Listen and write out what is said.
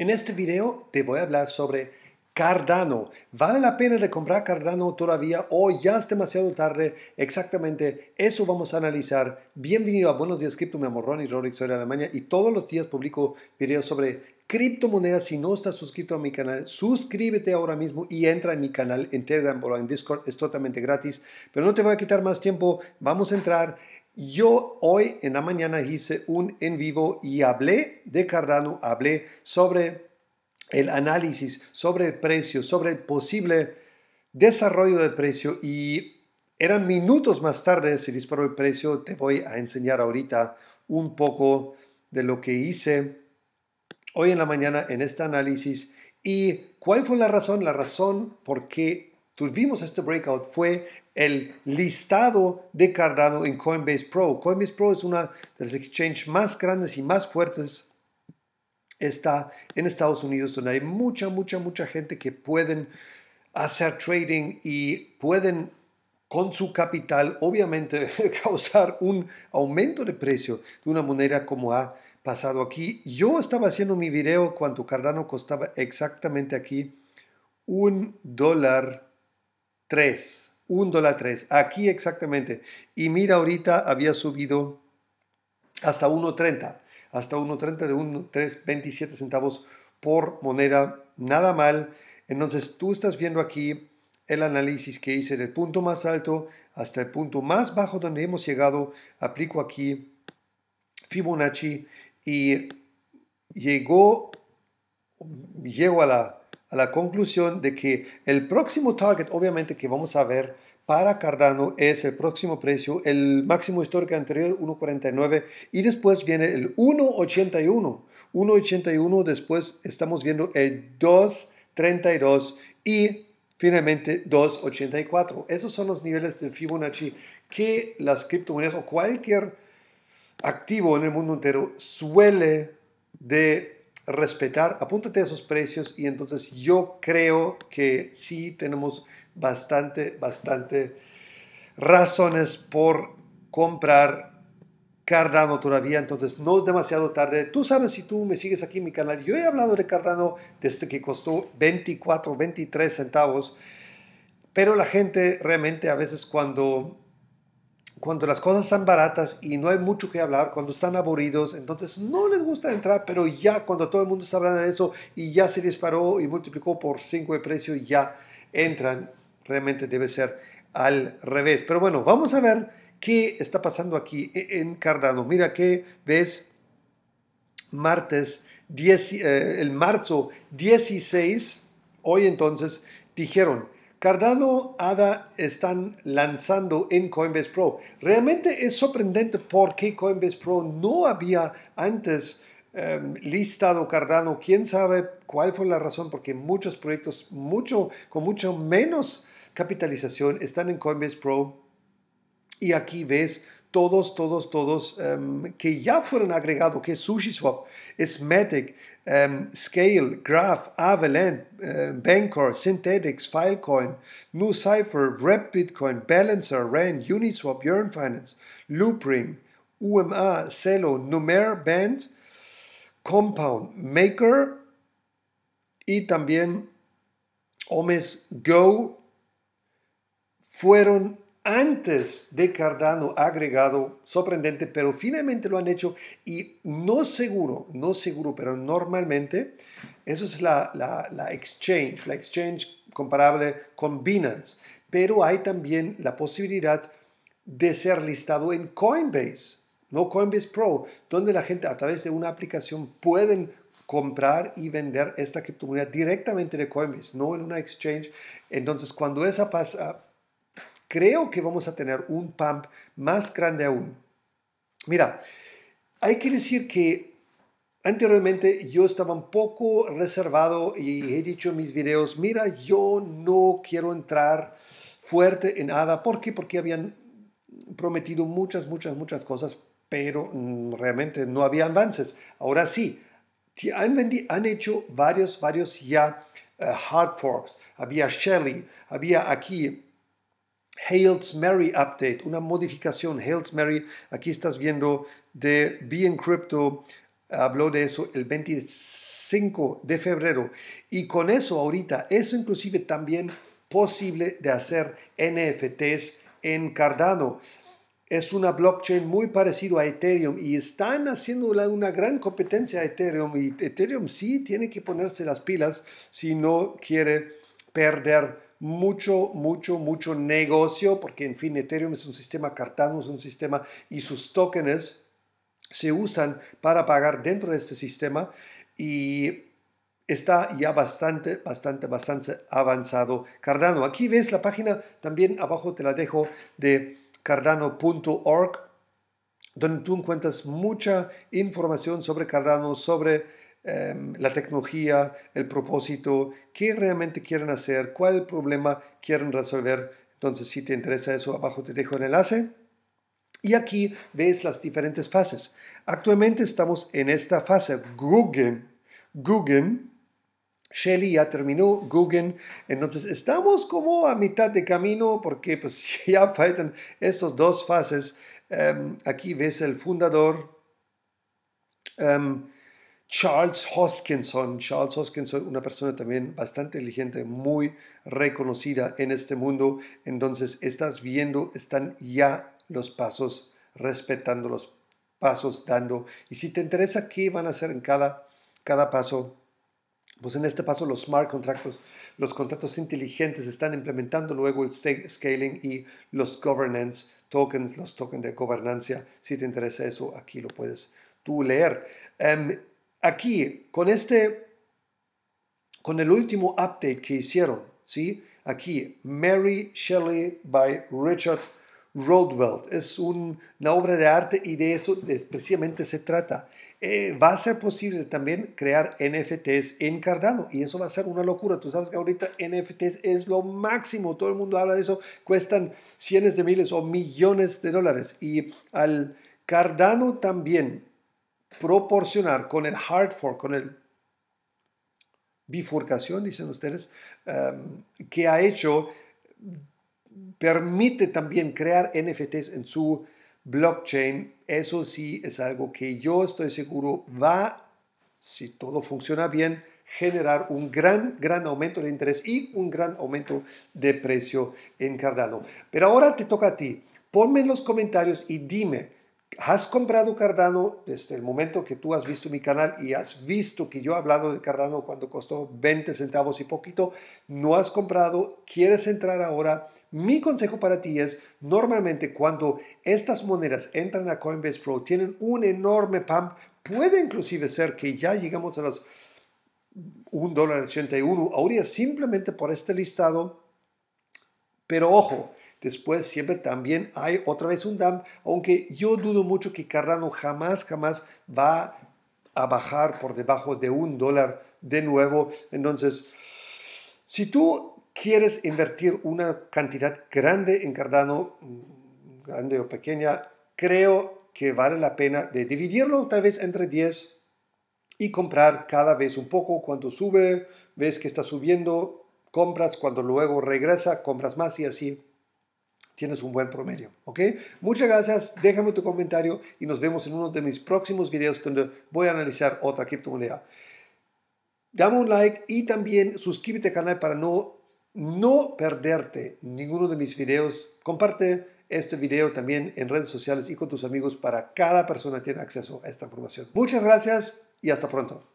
En este video te voy a hablar sobre Cardano. ¿Vale la pena de comprar Cardano todavía o ya es demasiado tarde? Exactamente, eso vamos a analizar. Bienvenido a Buenos Días Cripto, mi amor Ronnie Rorick, soy de Alemania y todos los días publico videos sobre criptomonedas. Si no estás suscrito a mi canal, suscríbete ahora mismo y entra en mi canal en Telegram o en Discord. Es totalmente gratis. Pero no te voy a quitar más tiempo. Vamos a entrar. Yo hoy en la mañana hice un en vivo y hablé de Cardano, hablé sobre el análisis, sobre el precio, sobre el posible desarrollo del precio y eran minutos más tarde se disparó el precio. Te voy a enseñar ahorita un poco de lo que hice hoy en la mañana en este análisis y cuál fue la razón, la razón por qué tuvimos este breakout fue el listado de Cardano en Coinbase Pro. Coinbase Pro es una de las exchanges más grandes y más fuertes está en Estados Unidos, donde hay mucha, mucha, mucha gente que pueden hacer trading y pueden con su capital, obviamente, causar un aumento de precio de una moneda como ha pasado aquí. Yo estaba haciendo mi video cuando Cardano costaba exactamente aquí un dólar 3, 1 dólar 3, aquí exactamente. Y mira, ahorita había subido hasta 1.30, hasta 1.30 de 1.327 centavos por moneda, nada mal. Entonces tú estás viendo aquí el análisis que hice del punto más alto hasta el punto más bajo donde hemos llegado. Aplico aquí Fibonacci y llegó, llego a la a la conclusión de que el próximo target, obviamente, que vamos a ver para Cardano es el próximo precio, el máximo histórico anterior 1.49 y después viene el 1.81. 1.81 después estamos viendo el 2.32 y finalmente 2.84. Esos son los niveles de Fibonacci que las criptomonedas o cualquier activo en el mundo entero suele de respetar, apúntate a esos precios y entonces yo creo que sí tenemos bastante, bastante razones por comprar Cardano todavía, entonces no es demasiado tarde. Tú sabes si tú me sigues aquí en mi canal, yo he hablado de Cardano desde que costó 24, 23 centavos, pero la gente realmente a veces cuando cuando las cosas están baratas y no hay mucho que hablar, cuando están aburridos, entonces no les gusta entrar, pero ya cuando todo el mundo está hablando de eso y ya se disparó y multiplicó por 5 el precio, ya entran. Realmente debe ser al revés. Pero bueno, vamos a ver qué está pasando aquí en Cardano. Mira que ves martes, 10, eh, el marzo 16, hoy entonces, dijeron, Cardano, ADA están lanzando en Coinbase Pro. Realmente es sorprendente porque Coinbase Pro no había antes em, listado Cardano. Quién sabe cuál fue la razón, porque muchos proyectos mucho, con mucho menos capitalización están en Coinbase Pro. Y aquí ves todos, todos, todos em, que ya fueron agregados, que es SushiSwap, Smatic, em, Scale, Graph, Avalanche, banker em, Bancor, Synthetics, Filecoin, NewCypher, Rep Bitcoin, Balancer, Rand, Uniswap, Yearn Finance, Loopring, UMA, Celo, Numer, Band, Compound, Maker y también Omes Go fueron antes de Cardano agregado, sorprendente, pero finalmente lo han hecho y no seguro, no seguro, pero normalmente, eso es la, la, la exchange, la exchange comparable con Binance, pero hay también la posibilidad de ser listado en Coinbase, no Coinbase Pro, donde la gente a través de una aplicación pueden comprar y vender esta criptomoneda directamente de Coinbase, no en una exchange. Entonces, cuando esa pasa, creo que vamos a tener un pump más grande aún. Mira, hay que decir que anteriormente yo estaba un poco reservado y he dicho en mis videos, mira, yo no quiero entrar fuerte en nada. ¿Por qué? Porque habían prometido muchas, muchas, muchas cosas, pero mm, realmente no había avances. Ahora sí, han, han hecho varios, varios ya eh, hard forks. Había Shelly, había aquí, Hail Mary Update, una modificación. Hail Mary, aquí estás viendo de Be Crypto, habló de eso el 25 de febrero. Y con eso ahorita, eso inclusive también posible de hacer NFTs en Cardano. Es una blockchain muy parecido a Ethereum y están haciendo una gran competencia a Ethereum y Ethereum sí tiene que ponerse las pilas si no quiere perder mucho, mucho, mucho negocio, porque en fin, Ethereum es un sistema, Cardano es un sistema y sus tokens se usan para pagar dentro de este sistema y está ya bastante, bastante, bastante avanzado Cardano. Aquí ves la página, también abajo te la dejo de cardano.org, donde tú encuentras mucha información sobre Cardano, sobre Em, la tecnología, el propósito, qué realmente quieren hacer, cuál problema quieren resolver. Entonces, si te interesa eso, abajo te dejo el enlace. Y aquí ves las diferentes fases. Actualmente estamos en esta fase, Google Google Shelly ya terminó Google entonces estamos como a mitad de camino porque pues ya faltan estas dos fases. Em, aquí ves el fundador, em, Charles Hoskinson. Charles Hoskinson, una persona también bastante inteligente, muy reconocida en este mundo. Entonces, estás viendo, están ya los pasos, respetando los pasos, dando. Y si te interesa qué van a hacer en cada, cada paso, pues en este paso los smart contracts, los contratos inteligentes están implementando luego el scaling y los governance tokens, los tokens de gobernancia. Si te interesa eso, aquí lo puedes tú leer. Em, Aquí, con este, con el último update que hicieron, ¿sí? Aquí, Mary Shelley by Richard Rodwell. Es una obra de arte y de eso precisamente se trata. Eh, va a ser posible también crear NFTs en Cardano y eso va a ser una locura. Tú sabes que ahorita NFTs es lo máximo, todo el mundo habla de eso, cuestan cientos de miles o millones de dólares y al Cardano también proporcionar con el hard fork, con el bifurcación, dicen ustedes, em, que ha hecho, permite también crear NFTs en su blockchain. Eso sí es algo que yo estoy seguro va, si todo funciona bien, generar un gran, gran aumento de interés y un gran aumento de precio encargado Cardano. Pero ahora te toca a ti. Ponme en los comentarios y dime, has comprado Cardano desde el momento que tú has visto mi canal y has visto que yo he hablado de Cardano cuando costó 20 centavos y poquito, no has comprado, quieres entrar ahora, mi consejo para ti es, normalmente cuando estas monedas entran a Coinbase Pro, tienen un enorme pump, puede inclusive ser que ya llegamos a los 1,81 dólar, ahora simplemente por este listado, pero ojo, Después siempre también hay otra vez un dump, aunque yo dudo mucho que Cardano jamás, jamás va a bajar por debajo de un dólar de nuevo. Entonces, si tú quieres invertir una cantidad grande en Cardano, mm, grande o pequeña, creo que vale la pena de dividirlo tal vez entre 10 y comprar cada vez un poco cuando sube, ves que está subiendo, compras, cuando luego regresa, compras más y así tienes un buen promedio. ¿Ok? Muchas gracias, déjame tu comentario y nos vemos en uno de mis próximos videos donde voy a analizar otra criptomoneda. Dame un like y también suscríbete al canal para no, no perderte ninguno de mis videos. Comparte este video también en redes sociales y con tus amigos para cada persona tiene acceso a esta información. Muchas gracias y hasta pronto.